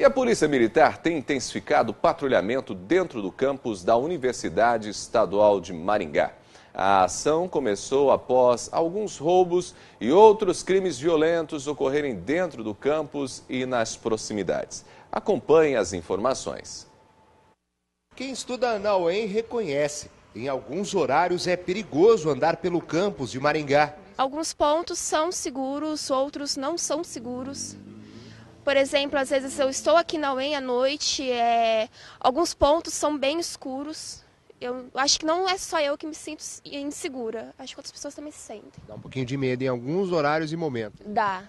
E a Polícia Militar tem intensificado o patrulhamento dentro do campus da Universidade Estadual de Maringá. A ação começou após alguns roubos e outros crimes violentos ocorrerem dentro do campus e nas proximidades. Acompanhe as informações. Quem estuda na UEM reconhece. Em alguns horários é perigoso andar pelo campus de Maringá. Alguns pontos são seguros, outros não são seguros. Por exemplo, às vezes eu estou aqui na UEM à noite, é, alguns pontos são bem escuros. Eu acho que não é só eu que me sinto insegura, acho que outras pessoas também se sentem. Dá um pouquinho de medo em alguns horários e momentos. Dá,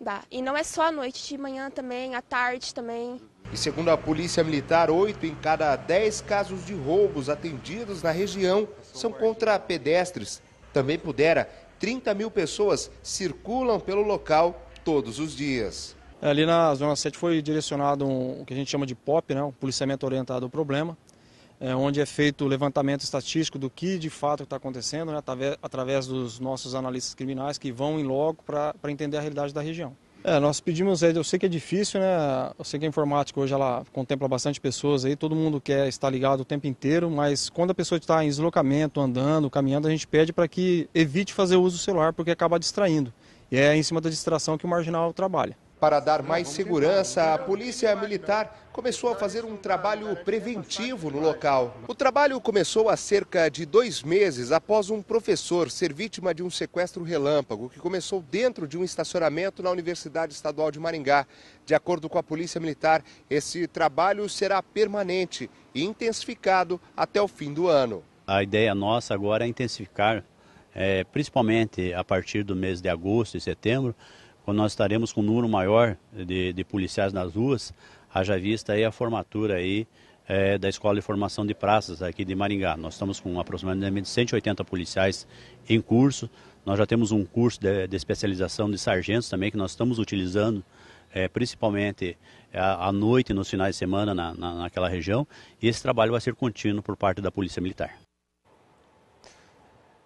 dá. E não é só à noite, de manhã também, à tarde também. E segundo a Polícia Militar, oito em cada dez casos de roubos atendidos na região são contra pedestres. Também pudera, 30 mil pessoas circulam pelo local todos os dias. Ali na Zona 7 foi direcionado um, o que a gente chama de POP, né, um policiamento orientado ao problema, é, onde é feito o levantamento estatístico do que de fato está acontecendo, né, através dos nossos analistas criminais que vão em logo para entender a realidade da região. É, nós pedimos, é, eu sei que é difícil, né? Eu sei que a informática hoje ela contempla bastante pessoas aí, todo mundo quer estar ligado o tempo inteiro, mas quando a pessoa está em deslocamento, andando, caminhando, a gente pede para que evite fazer uso do celular, porque acaba distraindo. E é em cima da distração que o marginal trabalha. Para dar né, mais segurança, a Polícia Militar começou a fazer um trabalho preventivo no local. O trabalho começou há cerca de dois meses após um professor ser vítima de um sequestro relâmpago que começou dentro de um estacionamento na Universidade Estadual de Maringá. De acordo com a Polícia Militar, esse trabalho será permanente e intensificado até o fim do ano. A ideia nossa agora é intensificar, é, principalmente a partir do mês de agosto e setembro, quando nós estaremos com um número maior de, de policiais nas ruas, haja vista aí a formatura aí é, da Escola de Formação de Praças aqui de Maringá. Nós estamos com aproximadamente 180 policiais em curso. Nós já temos um curso de, de especialização de sargentos também que nós estamos utilizando, é, principalmente é, à, noite noite, nos finais de semana na, na, naquela região. E esse trabalho vai ser contínuo por parte da Polícia Militar.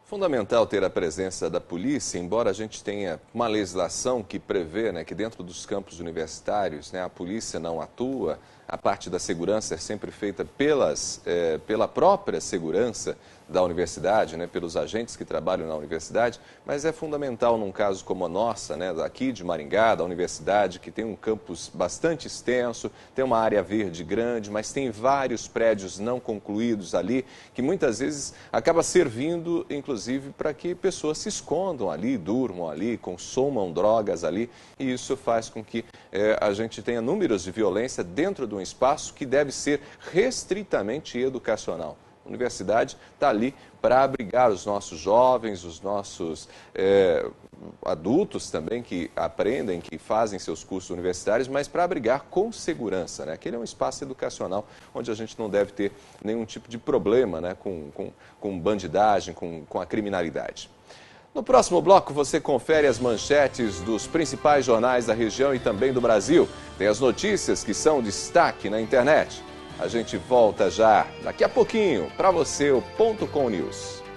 Fundamental ter a presença da polícia, embora a gente tenha uma legislação que prevê né, que dentro dos campos universitários né, a polícia não atua, a parte da segurança é sempre feita pelas, eh, pela própria segurança da universidade, né, pelos agentes que trabalham na universidade, mas é fundamental num caso como a nossa, né, aqui de Maringá, da universidade, que tem um campus bastante extenso, tem uma área verde grande, mas tem vários prédios não concluídos ali, que muitas vezes acaba servindo, inclusive, para que pessoas se escondam ali, durmam ali, consumam drogas ali, e isso faz com que eh, a gente tenha números de violência dentro de um espaço que deve ser restritamente educacional universidade está ali para abrigar os nossos jovens, os nossos é, adultos também que aprendem, que fazem seus cursos universitários, mas para abrigar com segurança. Né? Aquele é um espaço educacional onde a gente não deve ter nenhum tipo de problema né? com, com, com bandidagem, com, com a criminalidade. No próximo bloco, você confere as manchetes dos principais jornais da região e também do Brasil. Tem as notícias que são destaque na internet. A gente volta já daqui a pouquinho para você o ponto com news.